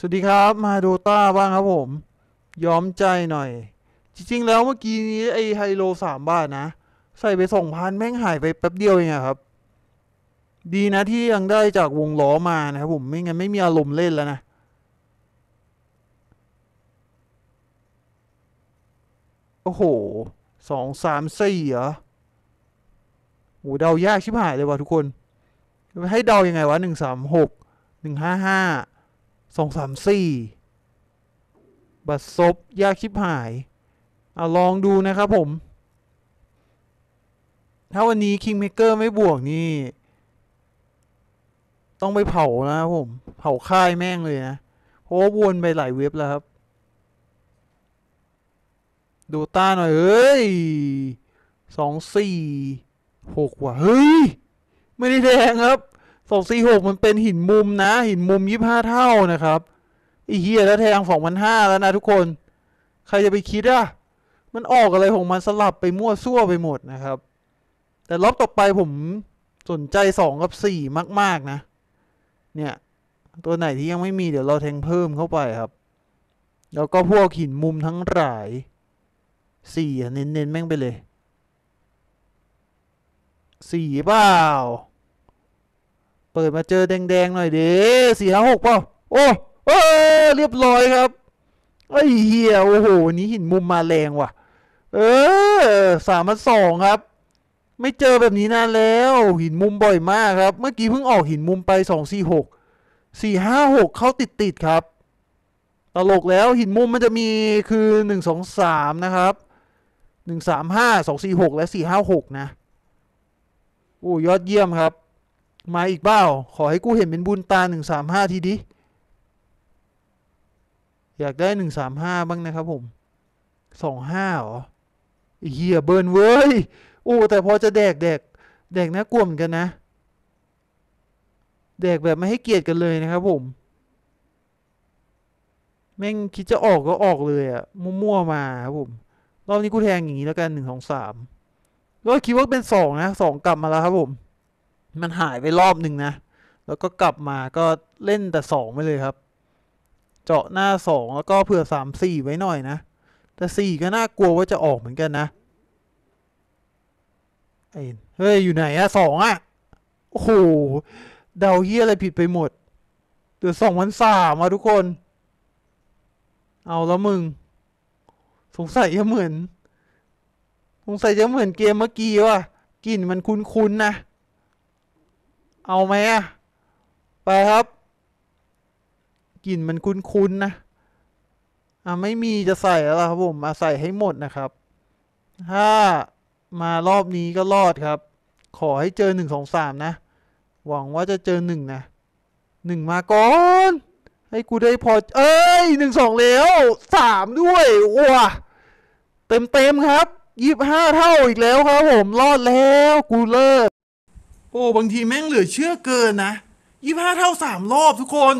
สวัสดีครับมาโดต้าบ้างครับผม ย้อมใจหน่อย จริง ๆ แล้วเมื่อกี้นี้ไอไฮโลสามบาทนะ ใส่ไปสองพันแม่งหายไปแป๊บเดียวเองครับ ดีนะที่ยังได้จากวงล้อมานะครับผมไม่งั้นไม่มีอารมณ์เล่นแล้วนะ โอ้โห สองสามสี่เหรอโอ้เดายากชิบหายเลยว่ะทุกคน ให้เดายังไงวะหนึ่งสามหกหนึ่งห้าห้าสองสามสี่ บัตรซบยากชิบหายเอาลอง ดู นะ ครับ ผม ถ้าวันนี้ คิง เมเกอร์ ไม่บวกนี่ ต้อง ไป เผานะครับผม เผาค่าย แม่ง เลย นะเพราะว่าวน ไป หลาย เว็บแล้ว ครับ ดู ตา หน่อยเอ้ยสองสี่ หกว่ะเฮ้ย ไม่ ได้แดงครับสองสี่หกมันเป็นหินมุมนะ หินมุมยี่ห้าเท่านะครับไอ้เฮียแล้วแทงสองพันห้า แล้ว นะ ทุกคน ใครจะไปคิดอ่ะ มันออกอะไร ของ มันสลับไป มั่วซั่วไปหมดนะครับ แต่รอบต่อไปผมสนใจสองกับสี่มาก ๆ นะ เนี่ย ตัวไหนที่ยังไม่มีเดี๋ยวเราแทงเพิ่มเข้าไปครับ แล้วก็พวกหินมุมทั้งหลายสี่เน้นๆแม่งไปเลยสี่เปล่าปิดมาเจอแดงๆหน่อยเด้สี่ห้าหกเปล่าโอ้เออเรียบร้อยครับไอ้เหี้ยโอ้โหนี้หินมุมมาแรงว่ะ เออสามมันสองครับ ไม่เจอแบบนี้นานแล้ว หินมุมบ่อยมากครับ เมื่อกี้เพิ่งออกหินมุมไปสองสี่หกสี่ห้าหกเข้าติดติดครับตลกแล้วหินมุมมันจะมีคือหนึ่งสองสามนะครับหนึ่งสามห้าสองสี่หกและสี่ห้าหกนะโอ้ยอดเยี่ยมครับมาอีกเบ้า ขอให้กูเห็นเป็นบุญตาหนึ่งสามห้าทีดิ อยากได้หนึ่งสามห้าบ้างนะครับผมสองห้าหรอเฮียเบิร์นเว้ย โอ้ แต่พอจะแดกแดกแดกนะกลุ่มกันนะ แดกแบบไม่ให้เกียรติกันเลยนะครับผม แม่งคิดจะออกก็ออกเลยอะ มั่ว ๆ มาครับผม รอบนี้กูแทงอย่างนี้แล้วกันหนึ่งสองสามก็คิดว่าเป็นสองนะสองกลับมาแล้วครับผมมันหายไปรอบหนึ่งนะ แล้วก็กลับมาก็เล่นแต่สองไปเลยครับ เจาะหน้าสองแล้วก็เผื่อสามสี่ไว้หน่อยนะ แต่สี่ก็น่ากลัวว่าจะออกเหมือนกันนะอเฮ้ย อยู่ไหนอะสองอะโอ้โห เดาเฮี้ยอะไรผิดไปหมดเดือดสองวันสามอะทุกคน เอาแล้วมึง สงสัยจะเหมือน สงสัยจะเหมือนเกมเมื่อกี้ว่ะ กลิ่นมันคุ้นๆนะเอาไหมอะไปครับกลิ่นมันคุ้นๆนะ อ่ะ ไม่มีจะใส่แล้วครับผมมาใส่ให้หมดนะครับถ้ามารอบนี้ก็รอดครับ ขอให้เจอหนึ่งสองสามนะ หวังว่าจะเจอหนึ่งนะหนึ่งมาก่อน ให้กูได้พอ เอ้ยหนึ่งสองแล้วสามด้วยว้าเต็มเต็มครับยี่ห้าเท่าอีกแล้วครับผมรอดแล้ว กูเลิกโอ้บางทีแม่งเหลือเชื่อเกินนะยี่ห้าเท่าสามรอบทุกคน